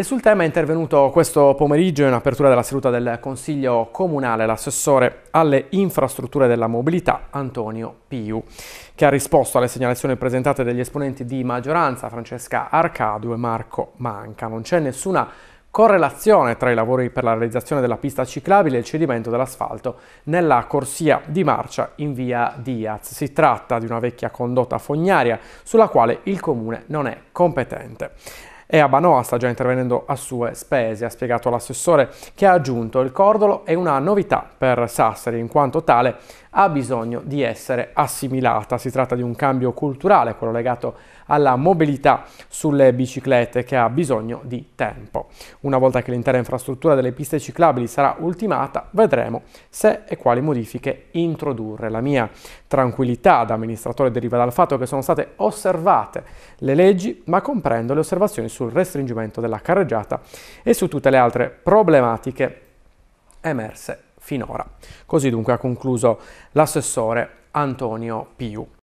E sul tema è intervenuto questo pomeriggio in apertura della seduta del Consiglio Comunale l'assessore alle infrastrutture della mobilità Antonio Piu, che ha risposto alle segnalazioni presentate dagli esponenti di maggioranza Francesca Arcadu e Marco Manca. Non c'è nessuna correlazione tra i lavori per la realizzazione della pista ciclabile e il cedimento dell'asfalto nella corsia di marcia in via Diaz. Si tratta di una vecchia condotta fognaria sulla quale il comune non è competente e a Banoa sta già intervenendo a sue spese, ha spiegato l'assessore che ha aggiunto il cordolo è una novità per Sassari in quanto tale ha bisogno di essere assimilata. Si tratta di un cambio culturale, quello legato alla mobilità sulle biciclette che ha bisogno di tempo. Una volta che l'intera infrastruttura delle piste ciclabili sarà ultimata, vedremo se e quali modifiche introdurre. La mia tranquillità da amministratore deriva dal fatto che sono state osservate le leggi, ma comprendo le osservazioni sul restringimento della carreggiata e su tutte le altre problematiche emerse finora. Così dunque ha concluso l'assessore Antonio Piu.